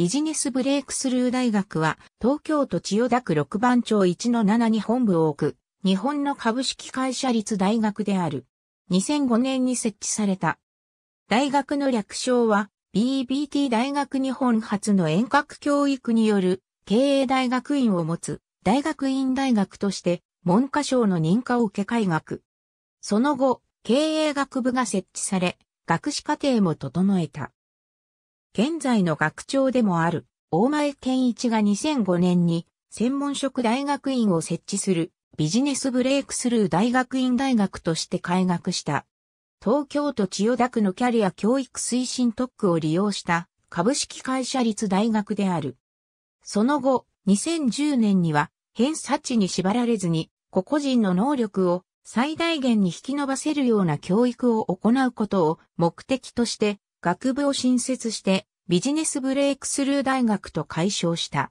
ビジネスブレイクスルー大学は、東京都千代田区6番町1-7に本部を置く、日本の株式会社立大学である。2005年に設置された。大学の略称は、BBT 大学日本初の遠隔教育による経営大学院を持つ大学院大学として文科省の認可を受け開学。その後、経営学部が設置され、学士課程も整えた。現在の学長でもある、大前健一が2005年に、専門職大学院を設置する、ビジネスブレイクスルー大学院大学として開学した。東京都千代田区のキャリア教育推進特区を利用した株式会社立大学である。その後、2010年には偏差値に縛られずに個々人の能力を最大限に引き伸ばせるような教育を行うことを目的として学部を新設してビジネスブレイクスルー大学と解消した。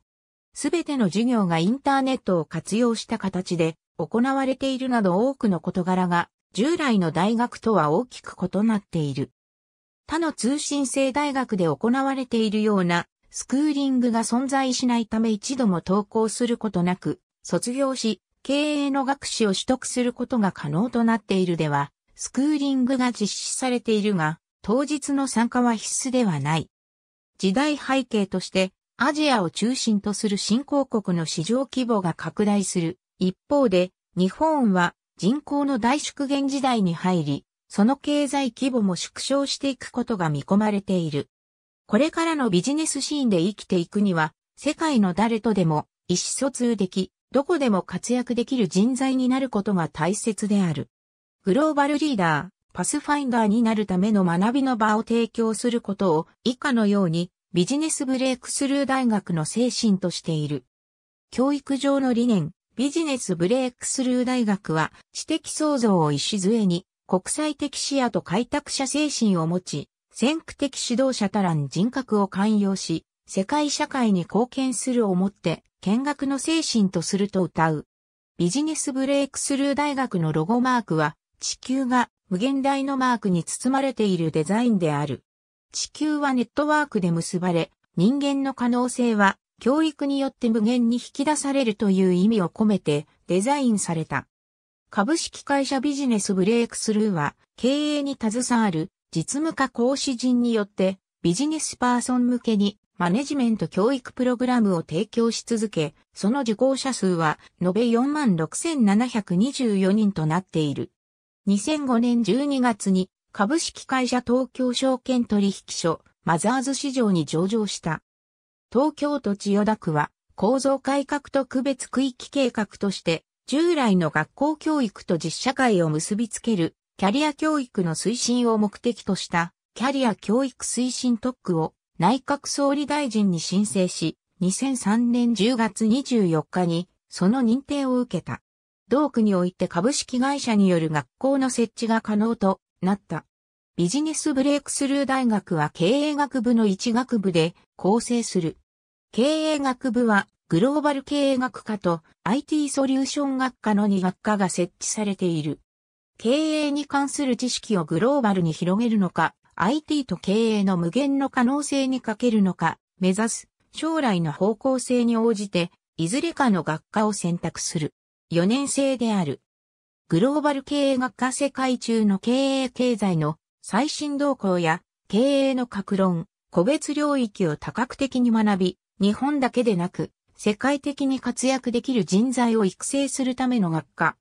すべての授業がインターネットを活用した形で行われているなど多くの事柄が従来の大学とは大きく異なっている。他の通信制大学で行われているようなスクーリングが存在しないため一度も登校することなく卒業し経営の学士を取得することが可能となっているではスクーリングが実施されているが当日の参加は必須ではない。時代背景として、アジアを中心とする新興国の市場規模が拡大する。一方で、日本は人口の大縮減時代に入り、その経済規模も縮小していくことが見込まれている。これからのビジネスシーンで生きていくには、世界の誰とでも意思疎通でき、どこでも活躍できる人材になることが大切である。グローバルリーダー、パスファインダーになるための学びの場を提供することを以下のようにビジネスブレイクスルー大学の精神としている。教育上の理念、ビジネスブレイクスルー大学は知的創造を礎に国際的視野と開拓者精神を持ち、先駆的指導者たらん人格を寛容し、世界社会に貢献するをもって見学の精神とすると歌う。ビジネスブレイクスルー大学のロゴマークは地球が無限大のマークに包まれているデザインである。地球はネットワークで結ばれ、人間の可能性は教育によって無限に引き出されるという意味を込めてデザインされた。株式会社ビジネスブレイクスルーは経営に携わる実務家講師陣によってビジネスパーソン向けにマネジメント教育プログラムを提供し続け、その受講者数は延べ46,724人となっている。2005年12月に株式会社東京証券取引所マザーズ市場に上場した。東京都千代田区は構造改革特別区域計画として従来の学校教育と実社会を結びつけるキャリア教育の推進を目的としたキャリア教育推進特区を内閣総理大臣に申請し、2003年10月24日にその認定を受けた。同区において株式会社による学校の設置が可能となった。ビジネスブレイクスルー大学は経営学部の一学部で構成する。経営学部はグローバル経営学科と IT ソリューション学科の2学科が設置されている。経営に関する知識をグローバルに広げるのか、IT と経営の無限の可能性にかけるのか、目指す将来の方向性に応じて、いずれかの学科を選択する。4年生である。グローバル経営学科世界中の経営経済の最新動向や経営の格論、個別領域を多角的に学び、日本だけでなく世界的に活躍できる人材を育成するための学科。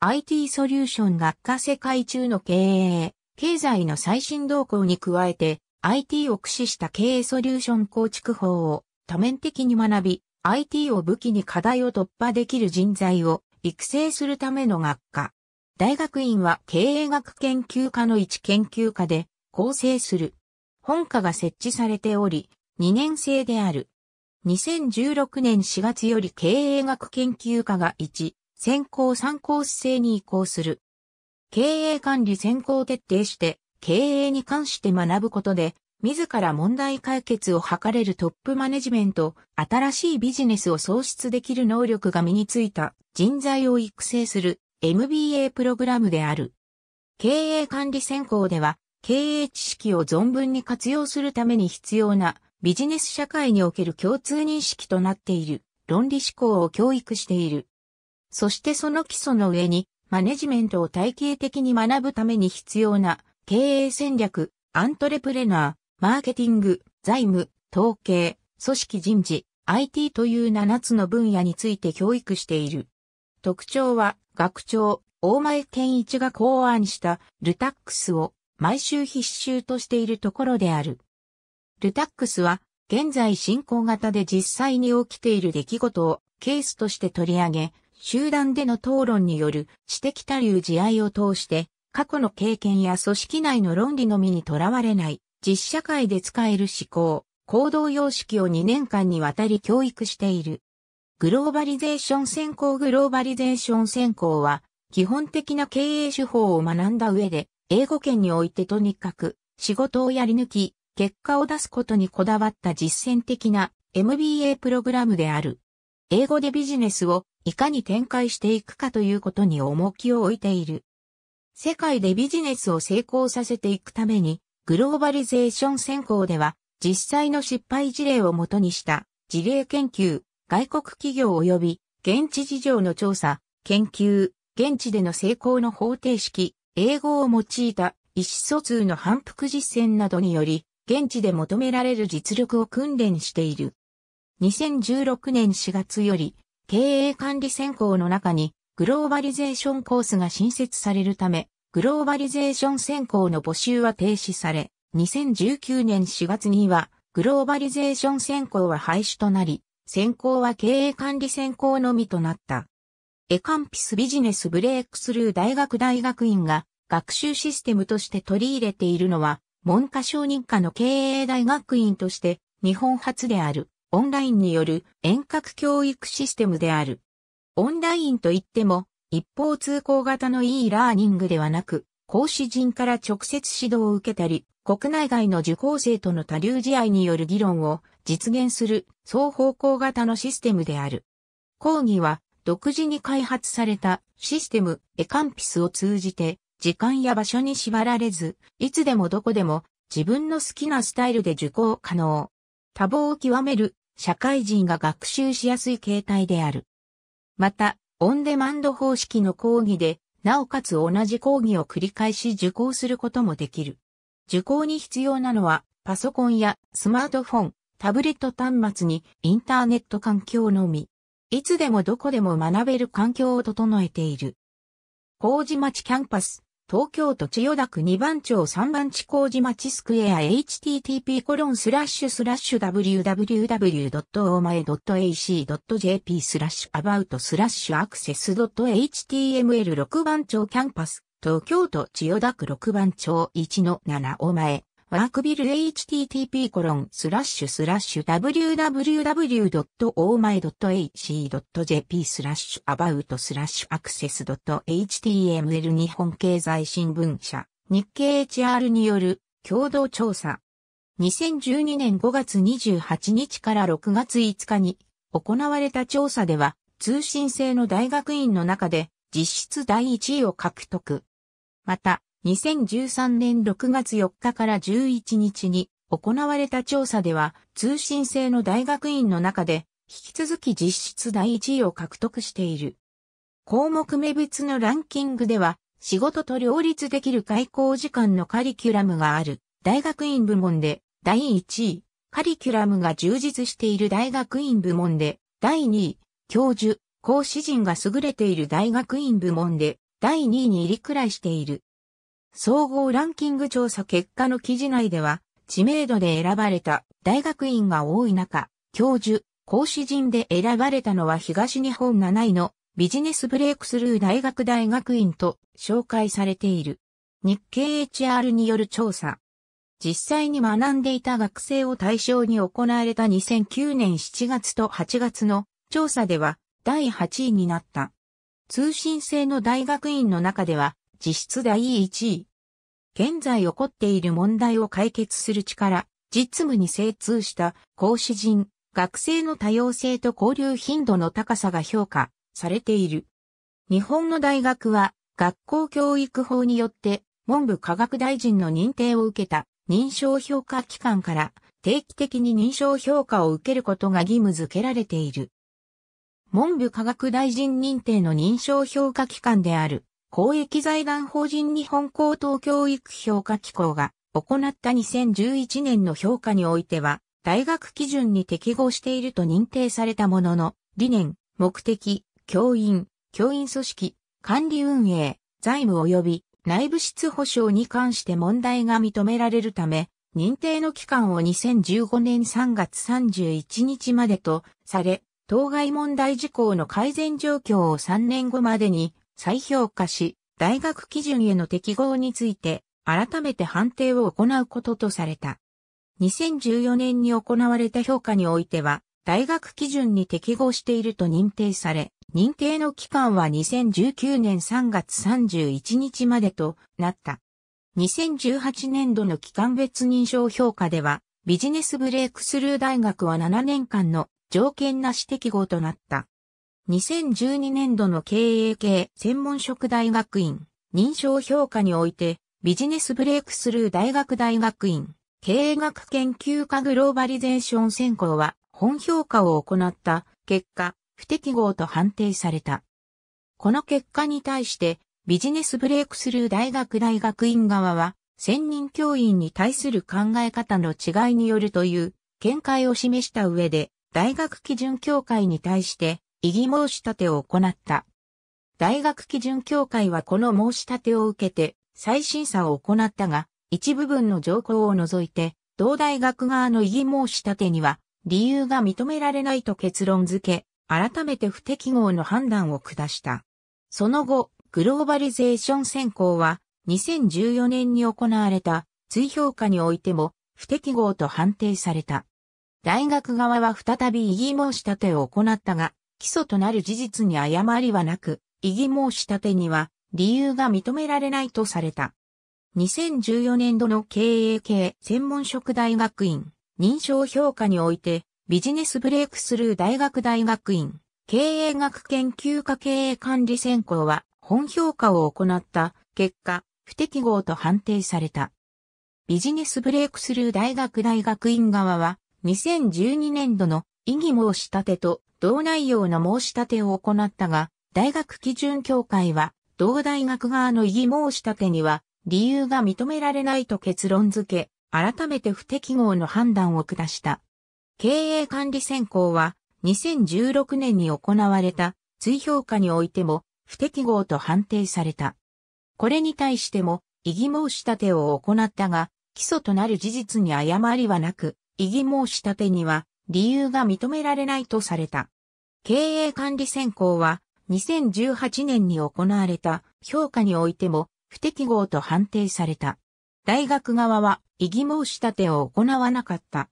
IT ソリューション学科世界中の経営、経済の最新動向に加えて IT を駆使した経営ソリューション構築法を多面的に学び、IT を武器に課題を突破できる人材を育成するための学科。大学院は経営学研究科の一研究科で構成する。本科が設置されており、2年生である。2016年4月より経営学研究科が1、専攻3コース制に移行する。経営管理専攻を徹底して、経営に関して学ぶことで、自ら問題解決を図れるトップマネジメント、新しいビジネスを創出できる能力が身についた人材を育成する MBA プログラムである。経営管理専攻では、経営知識を存分に活用するために必要なビジネス社会における共通認識となっている論理思考を教育している。そしてその基礎の上にマネジメントを体系的に学ぶために必要な経営戦略、アントレプレナー、マーケティング、財務、統計、組織人事、IT という7つの分野について教育している。特徴は、学長、大前健一が考案したルタックスを毎週必修としているところである。ルタックスは、現在進行型で実際に起きている出来事をケースとして取り上げ、集団での討論による知的多流慈愛を通して、過去の経験や組織内の論理のみにとらわれない、実社会で使える思考、行動様式を2年間にわたり教育している。グローバリゼーション専攻グローバリゼーション専攻は、基本的な経営手法を学んだ上で、英語圏においてとにかく、仕事をやり抜き、結果を出すことにこだわった実践的な MBA プログラムである。英語でビジネスをいかに展開していくかということに重きを置いている。世界でビジネスを成功させていくためにグローバリゼーション選考では、実際の失敗事例をもとにした事例研究、外国企業及び現地事情の調査、研究、現地での成功の方程式、英語を用いた意思疎通の反復実践などにより、現地で求められる実力を訓練している。2016年4月より、経営管理選考の中にグローバリゼーションコースが新設されるため、グローバリゼーション選考の募集は停止され、2019年4月には、グローバリゼーション選考は廃止となり、選考は経営管理選考のみとなった。エカンピスビジネスブレイクスルー大学大学院が学習システムとして取り入れているのは、文科省認可の経営大学院として日本初であるオンラインによる遠隔教育システムである。オンラインといっても一方通行型の e ラーニングではなく、講師陣から直接指導を受けたり、国内外の受講生との多流試合による議論を実現する双方向型のシステムである。講義は独自に開発されたシステムエカンピスを通じて時間や場所に縛られず、いつでもどこでも自分の好きなスタイルで受講可能。多忙を極める社会人が学習しやすい形態である。また、オンデマンド方式の講義で、なおかつ同じ講義を繰り返し受講することもできる。受講に必要なのは、パソコンやスマートフォン、タブレット端末にインターネット環境のみ。いつでもどこでも学べる環境を整えている。麹町キャンパス東京都千代田区2番町3番地工事町スクエア http コロンスラッシュスラッシュ www.omae.ac.jp スラッシュアバウトスラッシュアクセス .html6 番町キャンパス東京都千代田区6番町1-7お前ワークビル http コロンスラッシュスラッシュ www.omai.ac.jp スラッシュアバウトスラッシュアクセス .html 日本経済新聞社日経 HR による共同調査2012年5月28日から6月5日に行われた調査では通信制の大学院の中で実質第1位を獲得。また、2013年6月4日から11日に行われた調査では、通信制の大学院の中で、引き続き実質第1位を獲得している。項目目別のランキングでは、仕事と両立できる開校時間のカリキュラムがある、大学院部門で第1位、カリキュラムが充実している大学院部門で第2位、教授、講師陣が優れている大学院部門で第2位に入りくらいしている。総合ランキング調査結果の記事内では、知名度で選ばれた大学院が多い中、教授、講師陣で選ばれたのは東日本7位のビジネスブレイクスルー大学大学院と紹介されている。日経 HR による調査。実際に学んでいた学生を対象に行われた2009年7月と8月の調査では第8位になった。通信制の大学院の中では実質第1位。現在起こっている問題を解決する力、実務に精通した講師陣、学生の多様性と交流頻度の高さが評価されている。日本の大学は学校教育法によって文部科学大臣の認定を受けた認証評価機関から定期的に認証評価を受けることが義務付けられている。文部科学大臣認定の認証評価機関である公益財団法人日本高等教育評価機構が行った2011年の評価においては、大学基準に適合していると認定されたものの、理念、目的、教員、教員組織、管理運営、財務及び内部質保障に関して問題が認められるため、認定の期間を2015年3月31日までとされ、当該問題事項の改善状況を3年後までに再評価し、大学基準への適合について改めて判定を行うこととされた。2014年に行われた評価においては、大学基準に適合していると認定され、認定の期間は2019年3月31日までとなった。2018年度の期間別認証評価では、ビジネスブレイクスルー大学は7年間の条件なし適合となった。2012年度の経営系専門職大学院認証評価においてビジネスブレイクスルー大学大学院経営学研究科グローバリゼーション専攻は本評価を行った結果不適合と判定された。この結果に対してビジネスブレイクスルー大学大学院側は専任教員に対する考え方の違いによるという見解を示した上で大学基準協会に対して異議申し立てを行った。大学基準協会はこの申し立てを受けて再審査を行ったが、一部分の条項を除いて、同大学側の異議申し立てには理由が認められないと結論付け、改めて不適合の判断を下した。その後、グローバリゼーション選考は2014年に行われた追評価においても不適合と判定された。大学側は再び異議申し立てを行ったが、基礎となる事実に誤りはなく、異議申し立てには理由が認められないとされた。2014年度の経営系専門職大学院認証評価においてビジネスブレイクスルー大学大学院経営学研究科経営管理専攻は本評価を行った結果不適合と判定された。ビジネスブレイクスルー大学大学院側は2012年度の異議申し立てと同内容の申し立てを行ったが、大学基準協会は、同大学側の異議申し立てには、理由が認められないと結論付け、改めて不適合の判断を下した。経営管理選考は、2016年に行われた追評価においても不適合と判定された。これに対しても異議申し立てを行ったが、基礎となる事実に誤りはなく、異議申し立てには理由が認められないとされた。経営管理選考は2018年に行われた評価においても不適合と判定された。大学側は異議申し立てを行わなかった。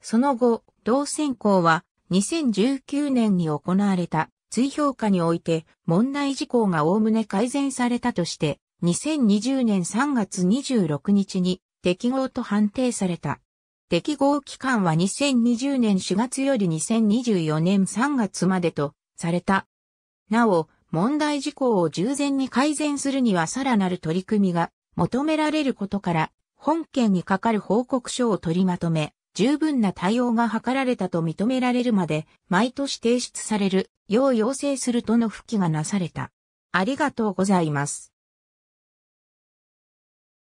その後、同選考は2019年に行われた追評価において問題事項が概ね改善されたとして2020年3月26日に適合と判定された。適合期間は2020年4月より2024年3月までとされた。なお、問題事項を従前に改善するにはさらなる取り組みが求められることから、本件に係る報告書を取りまとめ、十分な対応が図られたと認められるまで、毎年提出される、よう要請するとの付記がなされた。ありがとうございます。